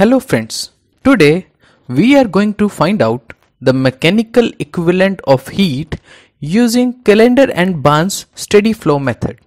Hello friends, today we are going to find out the mechanical equivalent of heat using calendar and Barnes steady flow method.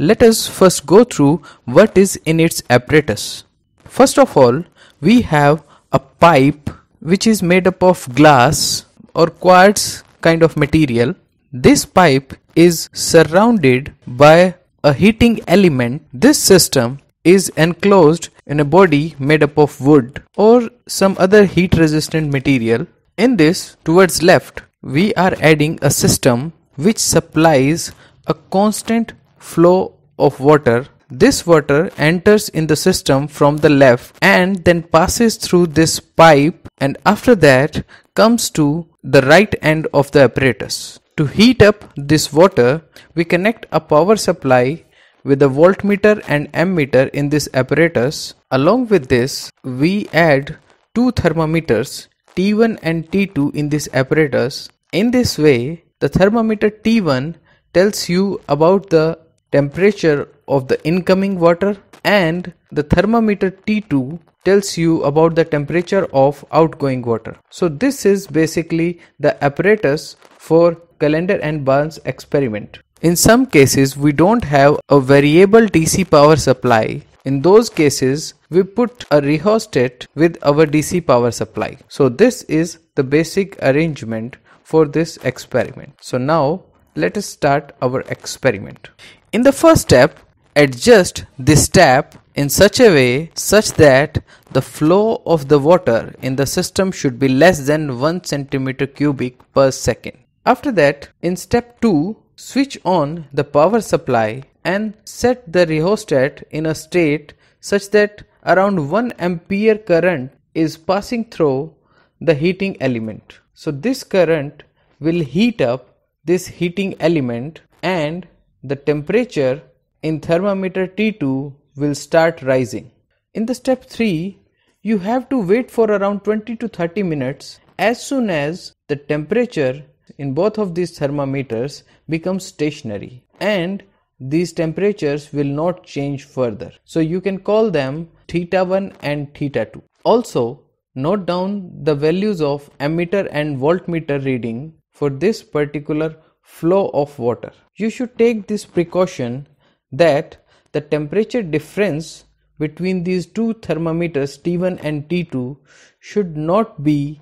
Let us first go through what is in its apparatus. First of all, we have a pipe which is made up of glass or quartz kind of material. This pipe is surrounded by a heating element. This system is enclosed in a body made up of wood or some other heat resistant material. In this, towards left, we are adding a system which supplies a constant flow of water. This water enters in the system from the left and then passes through this pipe and after that comes to the right end of the apparatus. To heat up this water, we connect a power supply with a voltmeter and ammeter in this apparatus Along with this, we add two thermometers T1 and T2 in this apparatus. In this way, the thermometer T1 tells you about the temperature of the incoming water and the thermometer T2 tells you about the temperature of outgoing water. So this is basically the apparatus for calendar and Barnes experiment. In some cases we don't have a variable DC power supply in those cases, we put a rheostat with our DC power supply. So this is the basic arrangement for this experiment. So now let us start our experiment. In the first step, adjust this tap in such a way such that the flow of the water in the system should be less than 1 centimeter cubic per second. After that, in step 2, switch on the power supply and set the rheostat in a state such that around 1 ampere current is passing through the heating element. So this current will heat up this heating element and the temperature in thermometer T2 will start rising. In the step 3, you have to wait for around 20 to 30 minutes as soon as the temperature in both of these thermometers becomes stationary and these temperatures will not change further. So you can call them theta 1 and theta 2. Also note down the values of ammeter and voltmeter reading for this particular flow of water. You should take this precaution that the temperature difference between these two thermometers T1 and T2 should not be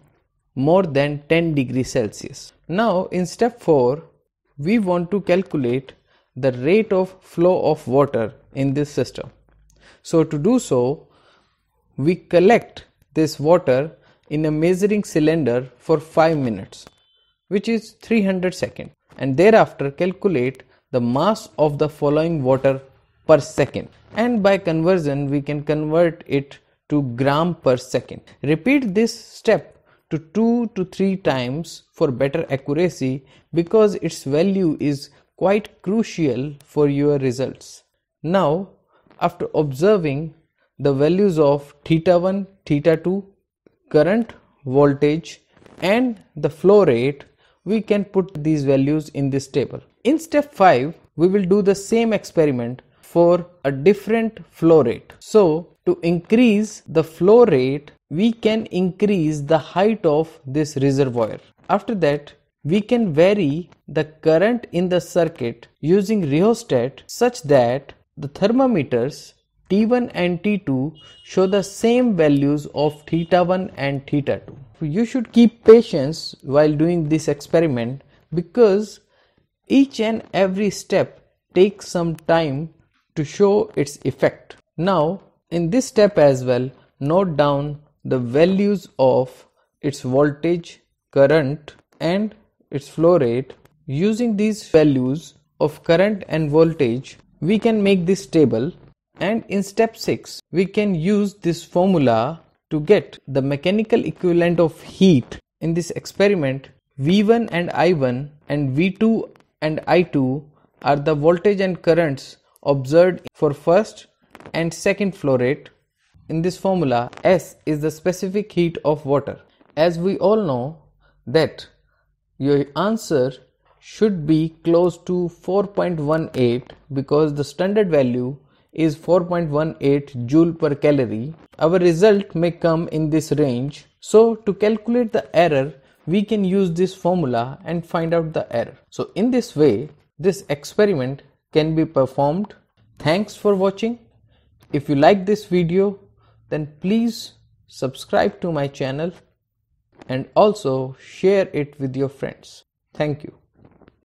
more than 10 degrees Celsius. Now in step 4 we want to calculate the rate of flow of water in this system. So to do so, we collect this water in a measuring cylinder for 5 minutes which is 300 seconds and thereafter calculate the mass of the following water per second and by conversion we can convert it to gram per second. Repeat this step to 2 to 3 times for better accuracy because its value is quite crucial for your results. Now, after observing the values of theta 1, theta 2, current, voltage and the flow rate, we can put these values in this table. In step 5, we will do the same experiment for a different flow rate. So, to increase the flow rate, we can increase the height of this reservoir. After that, we can vary the current in the circuit using rheostat such that the thermometers T1 and T2 show the same values of theta 1 and theta 2. You should keep patience while doing this experiment because each and every step takes some time to show its effect. Now in this step as well note down the values of its voltage, current and its flow rate. Using these values of current and voltage, we can make this table and in step 6, we can use this formula to get the mechanical equivalent of heat. In this experiment, V1 and I1 and V2 and I2 are the voltage and currents observed for first and second flow rate. In this formula, S is the specific heat of water. As we all know that your answer should be close to 4.18 because the standard value is 4.18 joule per calorie. Our result may come in this range. So to calculate the error, we can use this formula and find out the error. So in this way, this experiment can be performed. Thanks for watching. If you like this video, then please subscribe to my channel and also share it with your friends. Thank you.